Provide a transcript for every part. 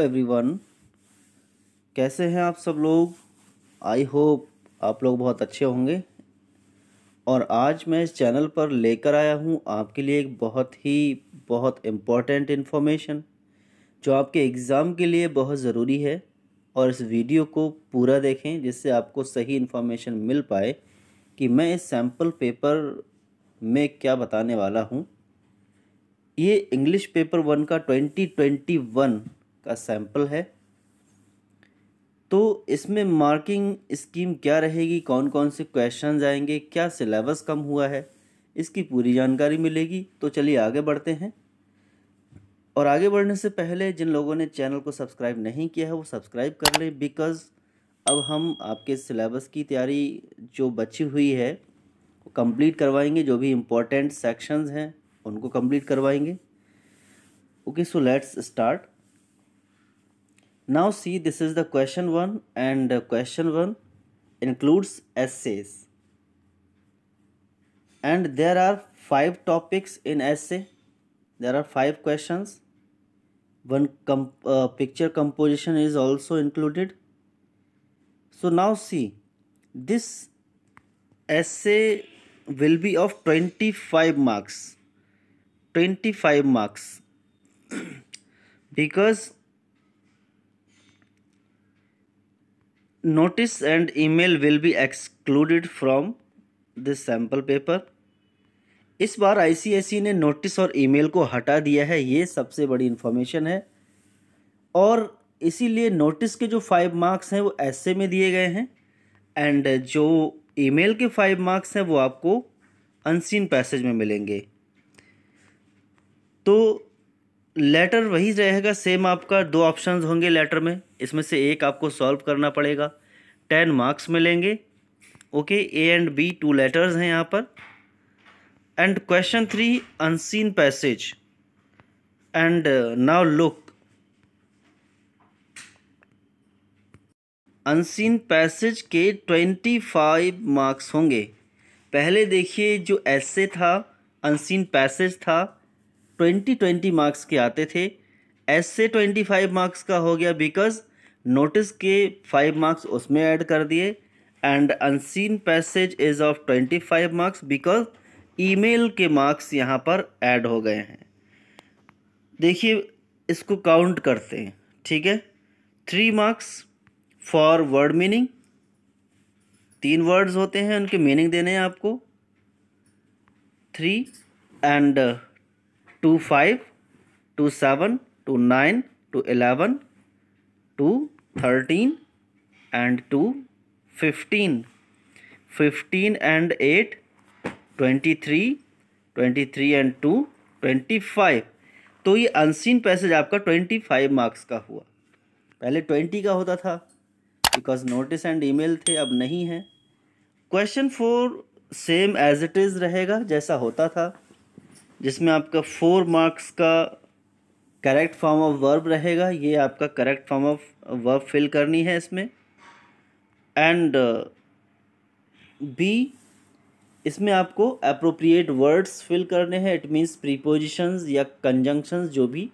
Everyone कैसे हैं आप सब लोग आई होप आप लोग बहुत अच्छे होंगे और आज मैं इस चैनल पर लेकर आया हूं आपके लिए एक बहुत ही बहुत इम्पॉर्टेंट इन्फॉर्मेशन जो आपके एग्ज़ाम के लिए बहुत ज़रूरी है और इस वीडियो को पूरा देखें जिससे आपको सही इन्फॉर्मेशन मिल पाए कि मैं इस सैम्पल पेपर में क्या बताने वाला हूँ ये इंग्लिश पेपर वन का ट्वेंटी ट्वेंटी वन का सैंपल है तो इसमें मार्किंग स्कीम क्या रहेगी कौन कौन से क्वेश्चन आएंगे क्या सिलेबस कम हुआ है इसकी पूरी जानकारी मिलेगी तो चलिए आगे बढ़ते हैं और आगे बढ़ने से पहले जिन लोगों ने चैनल को सब्सक्राइब नहीं किया है वो सब्सक्राइब कर लें बिकॉज़ अब हम आपके सिलेबस की तैयारी जो बची हुई है वो कम्प्लीट करवाएंगे जो भी इम्पोर्टेंट सेक्शंस हैं उनको कम्प्लीट करवाएंगे okay so let's start Now see this is the question 1 and question 1 includes essays. And there are 5 topics in essay. There are 5 questions. One uh, picture composition is also included. So now see this essay will be of 25 marks. 25 marks because notice and email will be excluded from this sample paper इस बार ICSE e ने notice और email को हटा दिया है ये सबसे बड़ी इन्फॉर्मेशन है और इसीलिए नोटिस के जो फाइव मार्क्स हैं वो ऐसे में दिए गए हैं एंड जो ईमेल के फाइव मार्क्स हैं वो आपको अनसीन पैसेज में मिलेंगे तो लेटर वही रहेगा सेम आपका दो ऑप्शंस होंगे लेटर में इसमें से एक आपको सॉल्व करना पड़ेगा टेन मार्क्स मिलेंगे okay A and B two letters हैं यहाँ पर and question three unseen passage and now look unseen passage के ट्वेंटी फाइव मार्क्स होंगे पहले देखिए जो ऐसे था अनसीन पैसेज था ट्वेंटी ट्वेंटी मार्क्स के आते थे एस से ट्वेंटी फाइव मार्क्स का हो गया बिकॉज नोटिस के फाइव मार्क्स उसमें ऐड कर दिए and unseen passage is of twenty five marks because email के मार्क्स यहाँ पर ऐड हो गए हैं देखिए इसको काउंट करते हैं ठीक है three marks for word meaning तीन वर्ड्स होते हैं उनके मीनिंग देने हैं आपको three and two five to seven to nine to eleven to thirteen and to fifteen fifteen and eight twenty three twenty three and to twenty five तो ये unseen passage आपका ट्वेंटी फाइव मार्क्स का हुआ पहले twenty का होता था because notice and email थे अब नहीं है question four same as it is रहेगा जैसा होता था जिसमें आपका फोर मार्क्स का करेक्ट फॉर्म ऑफ वर्ब रहेगा ये आपका correct form of verb fill करनी है इसमें एंड बी uh, इसमें आपको अप्रोप्रिएट वर्ड्स फिल करने हैं इट मीन्स प्रीपोजिशंस या कंजंक्शंस जो भी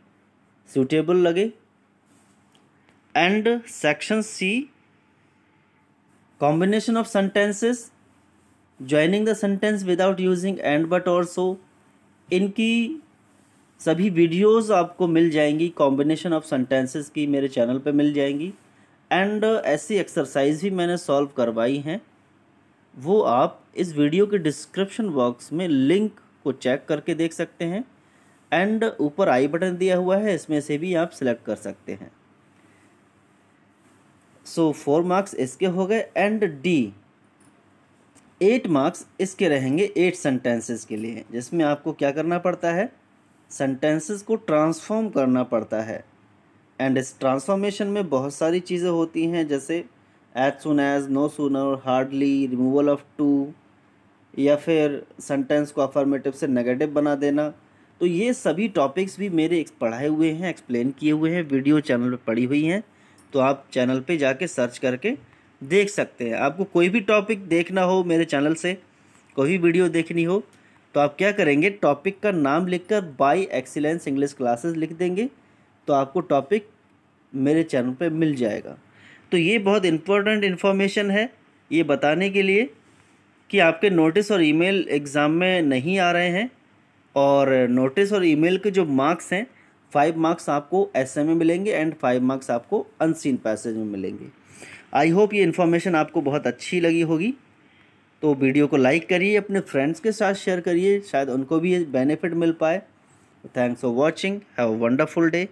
सूटेबल लगे and section C combination of sentences joining the sentence without using and but और सो इनकी सभी वीडियोस आपको मिल जाएंगी कॉम्बिनेशन ऑफ सेंटेंसेस की मेरे चैनल पे मिल जाएंगी एंड ऐसी एक्सरसाइज भी मैंने सॉल्व करवाई हैं वो आप इस वीडियो के डिस्क्रिप्शन बॉक्स में लिंक को चेक करके देख सकते हैं एंड ऊपर आई बटन दिया हुआ है इसमें से भी आप सिलेक्ट कर सकते हैं सो फोर मार्क्स इसके हो गए एंड डी एट मार्क्स इसके रहेंगे एट सेंटेंसेस के लिए जिसमें आपको क्या करना पड़ता है सेंटेंसेस को ट्रांसफॉर्म करना पड़ता है एंड इस ट्रांसफॉर्मेशन में बहुत सारी चीज़ें होती हैं जैसे as soon as no sooner hardly removal of too या फिर सेंटेंस को अफर्मेटिव से नेगेटिव बना देना तो ये सभी टॉपिक्स भी मेरे पढ़ाए हुए हैं एक्सप्लेन किए हुए हैं वीडियो चैनल पर पड़ी हुई हैं तो आप चैनल पे जाके सर्च करके देख सकते हैं आपको कोई भी टॉपिक देखना हो मेरे चैनल से कोई भी वीडियो देखनी हो तो आप क्या करेंगे टॉपिक का नाम लिखकर बाय एक्सीलेंस इंग्लिश क्लासेस लिख देंगे तो आपको टॉपिक मेरे चैनल पे मिल जाएगा तो ये बहुत इम्पोर्टेंट इन्फॉर्मेशन है ये बताने के लिए कि आपके नोटिस और ईमेल एग्ज़ाम में नहीं आ रहे हैं और नोटिस और ईमेल के जो मार्क्स हैं फाइव मार्क्स आपको एस में मिलेंगे एंड फाइव मार्क्स आपको अनसीन पैसेज में मिलेंगे आई होप ये इन्फॉर्मेशन आपको बहुत अच्छी लगी होगी तो वीडियो को लाइक करिए अपने फ्रेंड्स के साथ शेयर करिए शायद उनको भी ये बेनिफिट मिल पाए thanks for watching have a wonderful day